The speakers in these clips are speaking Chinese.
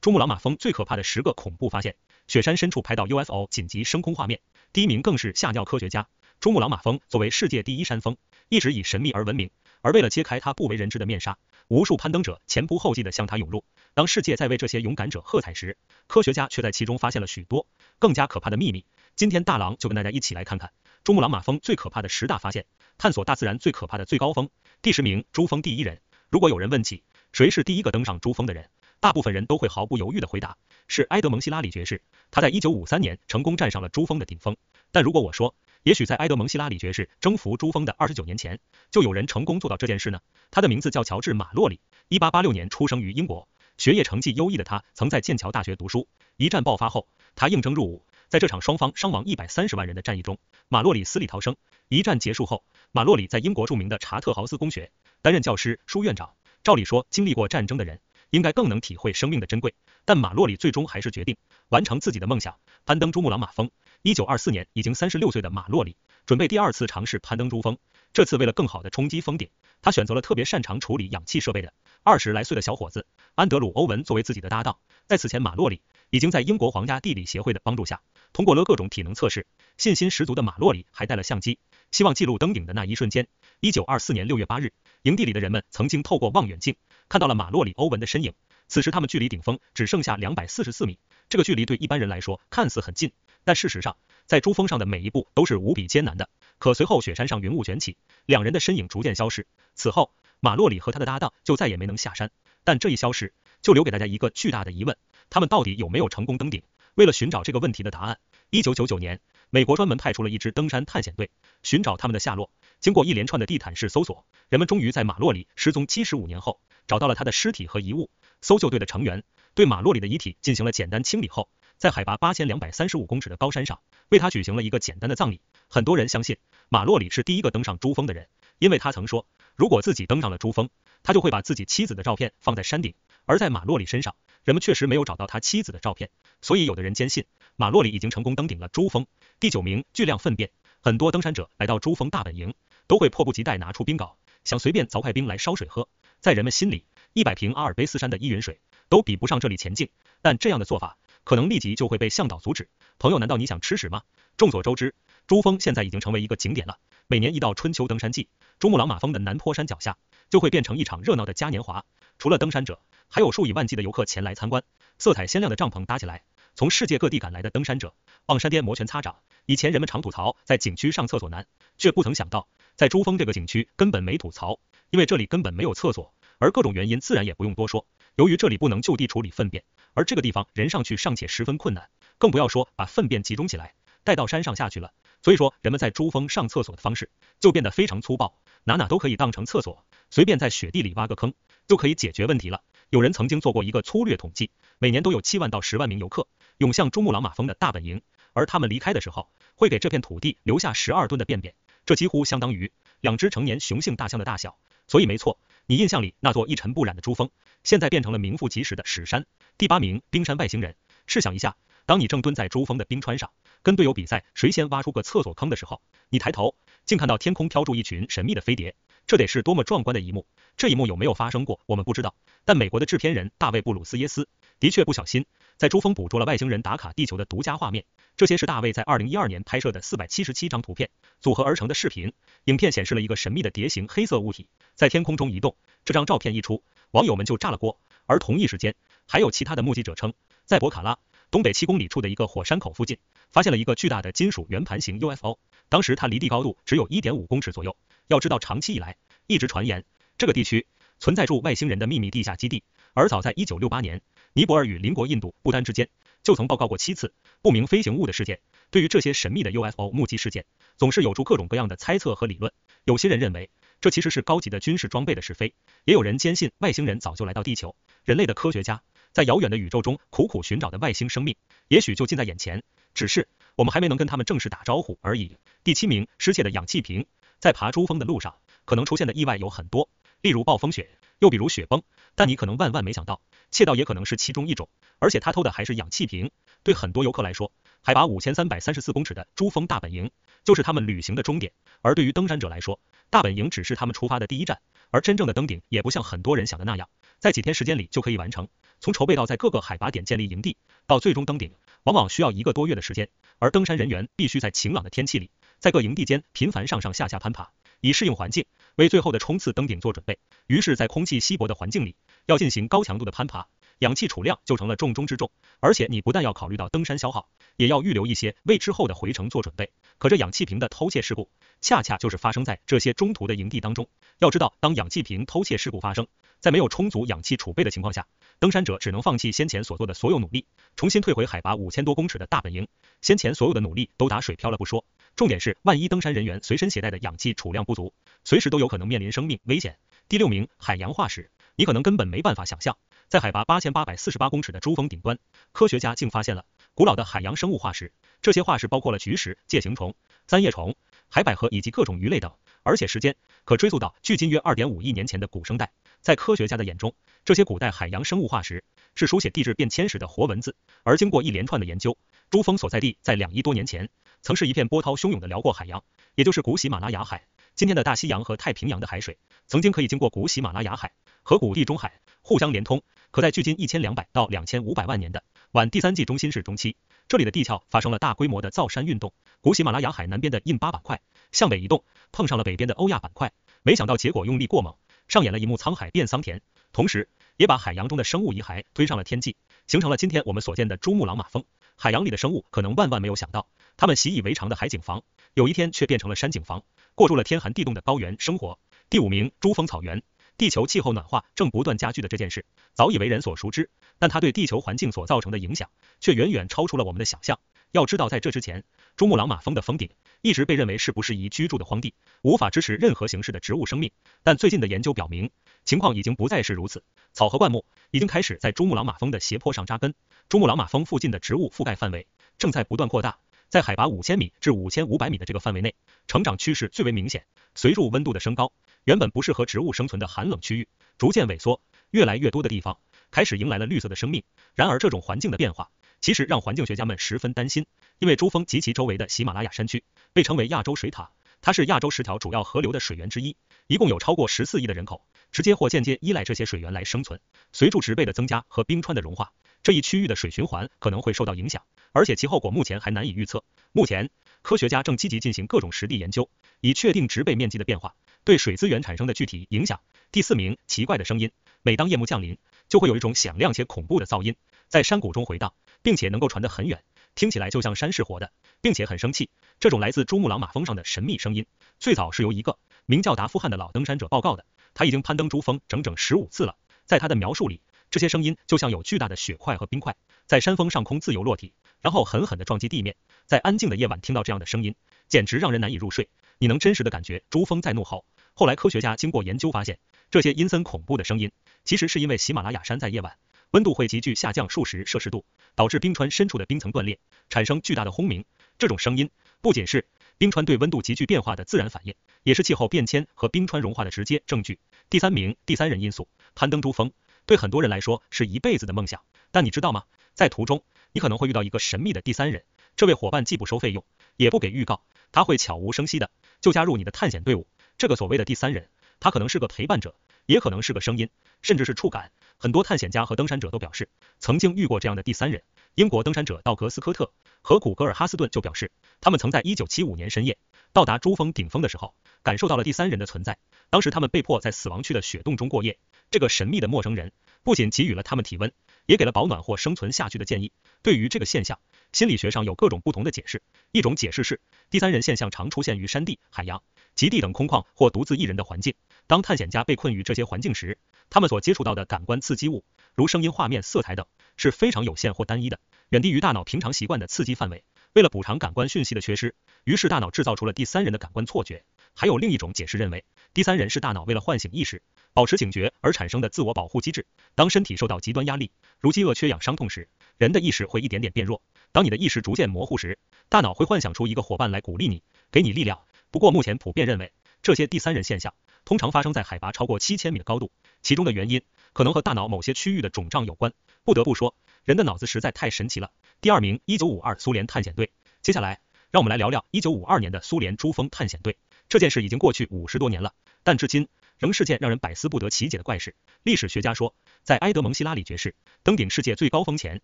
珠穆朗玛峰最可怕的十个恐怖发现，雪山深处拍到 UFO 紧急升空画面，第一名更是吓尿科学家。珠穆朗玛峰作为世界第一山峰，一直以神秘而闻名，而为了揭开它不为人知的面纱，无数攀登者前仆后继地向它涌入。当世界在为这些勇敢者喝彩时，科学家却在其中发现了许多更加可怕的秘密。今天大郎就跟大家一起来看看珠穆朗玛峰最可怕的十大发现，探索大自然最可怕的最高峰。第十名，珠峰第一人。如果有人问起谁是第一个登上珠峰的人？大部分人都会毫不犹豫的回答是埃德蒙·希拉里爵士。他在一九五三年成功站上了珠峰的顶峰。但如果我说，也许在埃德蒙·希拉里爵士征服珠峰的二十九年前，就有人成功做到这件事呢？他的名字叫乔治·马洛里。一八八六年出生于英国，学业成绩优异的他曾在剑桥大学读书。一战爆发后，他应征入伍。在这场双方伤亡一百三十万人的战役中，马洛里死里逃生。一战结束后，马洛里在英国著名的查特豪斯公学担任教师、书院长。照理说，经历过战争的人。应该更能体会生命的珍贵，但马洛里最终还是决定完成自己的梦想，攀登珠穆朗玛峰。一九二四年，已经三十六岁的马洛里准备第二次尝试攀登珠峰，这次为了更好的冲击峰顶，他选择了特别擅长处理氧气设备的二十来岁的小伙子安德鲁·欧文作为自己的搭档。在此前，马洛里已经在英国皇家地理协会的帮助下通过了各种体能测试，信心十足的马洛里还带了相机，希望记录登顶的那一瞬间。一九二四年六月八日，营地里的人们曾经透过望远镜。看到了马洛里欧文的身影，此时他们距离顶峰只剩下两百四十四米。这个距离对一般人来说看似很近，但事实上，在珠峰上的每一步都是无比艰难的。可随后雪山上云雾卷起，两人的身影逐渐消失。此后，马洛里和他的搭档就再也没能下山。但这一消失就留给大家一个巨大的疑问：他们到底有没有成功登顶？为了寻找这个问题的答案，一九九九年，美国专门派出了一支登山探险队寻找他们的下落。经过一连串的地毯式搜索，人们终于在马洛里失踪七十五年后。找到了他的尸体和遗物，搜救队的成员对马洛里的遗体进行了简单清理后，在海拔八千两百三十五公尺的高山上为他举行了一个简单的葬礼。很多人相信马洛里是第一个登上珠峰的人，因为他曾说：“如果自己登上了珠峰，他就会把自己妻子的照片放在山顶。”而在马洛里身上，人们确实没有找到他妻子的照片，所以有的人坚信马洛里已经成功登顶了珠峰。第九名巨量粪便，很多登山者来到珠峰大本营都会迫不及待拿出冰镐，想随便凿块冰来烧水喝，在人们心里。一百瓶阿尔卑斯山的依云水都比不上这里前进。但这样的做法可能立即就会被向导阻止。朋友，难道你想吃屎吗？众所周知，珠峰现在已经成为一个景点了。每年一到春秋登山季，珠穆朗玛峰的南坡山脚下就会变成一场热闹的嘉年华。除了登山者，还有数以万计的游客前来参观。色彩鲜亮的帐篷搭起来，从世界各地赶来的登山者往山巅摩拳擦掌。以前人们常吐槽在景区上厕所难，却不曾想到在珠峰这个景区根本没吐槽，因为这里根本没有厕所。而各种原因自然也不用多说。由于这里不能就地处理粪便，而这个地方人上去尚且十分困难，更不要说把粪便集中起来，带到山上下去了。所以说，人们在珠峰上厕所的方式就变得非常粗暴，哪哪都可以当成厕所，随便在雪地里挖个坑就可以解决问题了。有人曾经做过一个粗略统计，每年都有七万到十万名游客涌向珠穆朗玛峰的大本营，而他们离开的时候会给这片土地留下十二吨的便便，这几乎相当于两只成年雄性大象的大小。所以，没错。你印象里那座一尘不染的珠峰，现在变成了名副其实的史山。第八名，冰山外星人。试想一下，当你正蹲在珠峰的冰川上，跟队友比赛谁先挖出个厕所坑的时候，你抬头竟看到天空飘住一群神秘的飞碟，这得是多么壮观的一幕！这一幕有没有发生过？我们不知道。但美国的制片人大卫布鲁斯耶斯的确不小心在珠峰捕捉了外星人打卡地球的独家画面。这些是大卫在二零一二年拍摄的四百七十七张图片组合而成的视频。影片显示了一个神秘的蝶形黑色物体。在天空中移动，这张照片一出，网友们就炸了锅。而同一时间，还有其他的目击者称，在博卡拉东北七公里处的一个火山口附近，发现了一个巨大的金属圆盘形 UFO。当时它离地高度只有一点五公尺左右。要知道，长期以来一直传言这个地区存在住外星人的秘密地下基地。而早在一九六八年，尼泊尔与邻国印度、不丹之间就曾报告过七次不明飞行物的事件。对于这些神秘的 UFO 目击事件，总是有出各种各样的猜测和理论。有些人认为。这其实是高级的军事装备的是非，也有人坚信外星人早就来到地球。人类的科学家在遥远的宇宙中苦苦寻找的外星生命，也许就近在眼前，只是我们还没能跟他们正式打招呼而已。第七名失窃的氧气瓶，在爬珠峰的路上可能出现的意外有很多，例如暴风雪，又比如雪崩，但你可能万万没想到，窃盗也可能是其中一种，而且他偷的还是氧气瓶。对很多游客来说，海拔五千三百三十四公尺的珠峰大本营就是他们旅行的终点，而对于登山者来说，大本营只是他们出发的第一站，而真正的登顶也不像很多人想的那样，在几天时间里就可以完成。从筹备到在各个海拔点建立营地，到最终登顶，往往需要一个多月的时间。而登山人员必须在晴朗的天气里，在各营地间频繁上上下下攀爬，以适应环境，为最后的冲刺登顶做准备。于是，在空气稀薄的环境里，要进行高强度的攀爬，氧气储量就成了重中之重。而且，你不但要考虑到登山消耗，也要预留一些为之后的回程做准备。可这氧气瓶的偷窃事故，恰恰就是发生在这些中途的营地当中。要知道，当氧气瓶偷窃事故发生在没有充足氧气储备的情况下，登山者只能放弃先前所做的所有努力，重新退回海拔五千多公尺的大本营。先前所有的努力都打水漂了不说，重点是万一登山人员随身携带的氧气储量不足，随时都有可能面临生命危险。第六名，海洋化石，你可能根本没办法想象，在海拔八千八百四十八公尺的珠峰顶端，科学家竟发现了。古老的海洋生物化石，这些化石包括了菊石、介形虫、三叶虫、海百合以及各种鱼类等，而且时间可追溯到距今约二点五亿年前的古生代。在科学家的眼中，这些古代海洋生物化石是书写地质变迁史的活文字。而经过一连串的研究，珠峰所在地在两亿多年前曾是一片波涛汹涌的辽阔海洋，也就是古喜马拉雅海。今天的大西洋和太平洋的海水曾经可以经过古喜马拉雅海和古地中海互相连通。可在距今一千两百到两千五百万年的晚第三纪中心是中期，这里的地壳发生了大规模的造山运动。古喜马拉雅海南边的印巴板块向北移动，碰上了北边的欧亚板块。没想到结果用力过猛，上演了一幕沧海变桑田，同时也把海洋中的生物遗骸推上了天际，形成了今天我们所见的珠穆朗玛峰。海洋里的生物可能万万没有想到，他们习以为常的海景房，有一天却变成了山景房，过住了天寒地冻的高原生活。第五名，珠峰草原。地球气候暖化正不断加剧的这件事，早已为人所熟知，但它对地球环境所造成的影响，却远远超出了我们的想象。要知道，在这之前，珠穆朗玛峰的峰顶一直被认为是不适宜居住的荒地，无法支持任何形式的植物生命。但最近的研究表明，情况已经不再是如此，草和灌木已经开始在珠穆朗玛峰的斜坡上扎根。珠穆朗玛峰附近的植物覆盖范围正在不断扩大，在海拔五千米至五千五百米的这个范围内，成长趋势最为明显，随着温度的升高。原本不适合植物生存的寒冷区域逐渐萎缩，越来越多的地方开始迎来了绿色的生命。然而，这种环境的变化其实让环境学家们十分担心，因为珠峰及其周围的喜马拉雅山区被称为亚洲水塔，它是亚洲十条主要河流的水源之一，一共有超过十四亿的人口直接或间接依赖这些水源来生存。随着植被的增加和冰川的融化，这一区域的水循环可能会受到影响，而且其后果目前还难以预测。目前，科学家正积极进行各种实地研究，以确定植被面积的变化。对水资源产生的具体影响。第四名，奇怪的声音。每当夜幕降临，就会有一种响亮且恐怖的噪音在山谷中回荡，并且能够传得很远，听起来就像山是活的，并且很生气。这种来自珠穆朗玛峰上的神秘声音，最早是由一个名叫达夫汉的老登山者报告的。他已经攀登珠峰整整十五次了。在他的描述里，这些声音就像有巨大的雪块和冰块在山峰上空自由落体，然后狠狠地撞击地面。在安静的夜晚听到这样的声音，简直让人难以入睡。你能真实的感觉珠峰在怒吼。后来，科学家经过研究发现，这些阴森恐怖的声音，其实是因为喜马拉雅山在夜晚温度会急剧下降数十摄氏度，导致冰川深处的冰层断裂，产生巨大的轰鸣。这种声音不仅是冰川对温度急剧变化的自然反应，也是气候变迁和冰川融化的直接证据。第三名，第三人因素，攀登珠峰对很多人来说是一辈子的梦想，但你知道吗？在途中，你可能会遇到一个神秘的第三人，这位伙伴既不收费用，也不给预告，他会悄无声息的就加入你的探险队伍。这个所谓的第三人，他可能是个陪伴者，也可能是个声音，甚至是触感。很多探险家和登山者都表示曾经遇过这样的第三人。英国登山者道格斯科特和古格尔哈斯顿就表示，他们曾在一九七五年深夜到达珠峰顶峰的时候，感受到了第三人的存在。当时他们被迫在死亡区的雪洞中过夜，这个神秘的陌生人不仅给予了他们体温，也给了保暖或生存下去的建议。对于这个现象，心理学上有各种不同的解释。一种解释是，第三人现象常出现于山地、海洋。极地等空旷或独自一人的环境，当探险家被困于这些环境时，他们所接触到的感官刺激物，如声音、画面、色彩等，是非常有限或单一的，远低于大脑平常习惯的刺激范围。为了补偿感官讯息的缺失，于是大脑制造出了第三人的感官错觉。还有另一种解释认为，第三人是大脑为了唤醒意识、保持警觉而产生的自我保护机制。当身体受到极端压力，如饥饿、缺氧、伤痛时，人的意识会一点点变弱。当你的意识逐渐模糊时，大脑会幻想出一个伙伴来鼓励你，给你力量。不过，目前普遍认为，这些第三人现象通常发生在海拔超过七千米的高度，其中的原因可能和大脑某些区域的肿胀有关。不得不说，人的脑子实在太神奇了。第二名，一九五二苏联探险队。接下来，让我们来聊聊一九五二年的苏联珠峰探险队这件事，已经过去五十多年了，但至今仍是件让人百思不得其解的怪事。历史学家说，在埃德蒙·希拉里爵士登顶世界最高峰前，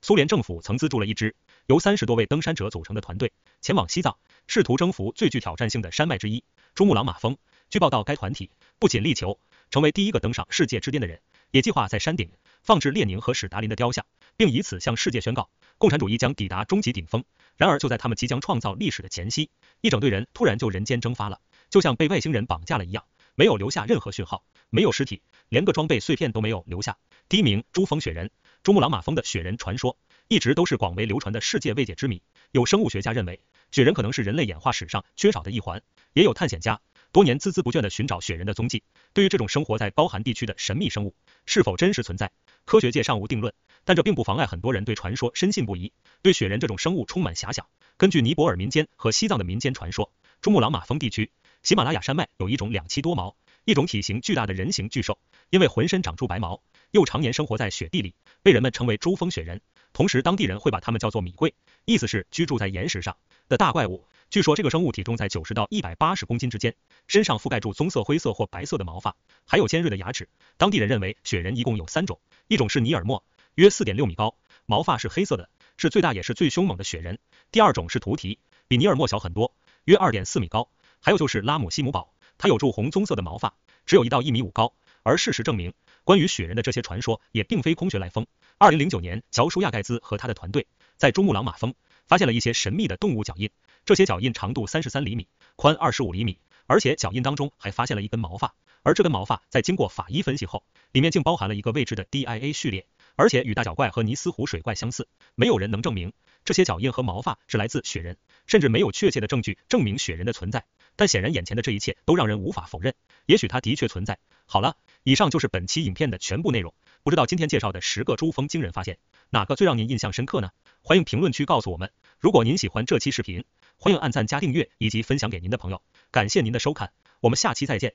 苏联政府曾资助了一支由三十多位登山者组成的团队。前往西藏，试图征服最具挑战性的山脉之一——珠穆朗玛峰。据报道，该团体不仅力求成为第一个登上世界之巅的人，也计划在山顶放置列宁和史达林的雕像，并以此向世界宣告共产主义将抵达终极顶峰。然而，就在他们即将创造历史的前夕，一整队人突然就人间蒸发了，就像被外星人绑架了一样，没有留下任何讯号，没有尸体，连个装备碎片都没有留下。第一名珠峰雪人，珠穆朗玛峰的雪人传说一直都是广为流传的世界未解之谜。有生物学家认为，雪人可能是人类演化史上缺少的一环。也有探险家多年孜孜不倦地寻找雪人的踪迹。对于这种生活在高寒地区的神秘生物是否真实存在，科学界尚无定论。但这并不妨碍很多人对传说深信不疑，对雪人这种生物充满遐想。根据尼泊尔民间和西藏的民间传说，珠穆朗玛峰地区、喜马拉雅山脉有一种两栖多毛、一种体型巨大的人形巨兽，因为浑身长出白毛，又常年生活在雪地里，被人们称为珠峰雪人。同时，当地人会把它们叫做米贵。意思是居住在岩石上的大怪物。据说这个生物体重在九十到一百八十公斤之间，身上覆盖住棕色、灰色或白色的毛发，还有尖锐的牙齿。当地人认为雪人一共有三种，一种是尼尔莫，约四点六米高，毛发是黑色的，是最大也是最凶猛的雪人。第二种是图提，比尼尔莫小很多，约二点四米高。还有就是拉姆西姆堡，它有著红棕色的毛发，只有一到一米五高。而事实证明，关于雪人的这些传说也并非空穴来风。二零零九年，乔舒亚盖兹和他的团队。在珠穆朗玛峰发现了一些神秘的动物脚印，这些脚印长度三十三厘米，宽二十五厘米，而且脚印当中还发现了一根毛发，而这根毛发在经过法医分析后，里面竟包含了一个未知的 d i a 序列，而且与大脚怪和尼斯湖水怪相似。没有人能证明这些脚印和毛发是来自雪人，甚至没有确切的证据证明雪人的存在。但显然，眼前的这一切都让人无法否认，也许它的确存在。好了，以上就是本期影片的全部内容。不知道今天介绍的十个珠峰惊人发现，哪个最让您印象深刻呢？欢迎评论区告诉我们。如果您喜欢这期视频，欢迎按赞加订阅以及分享给您的朋友。感谢您的收看，我们下期再见。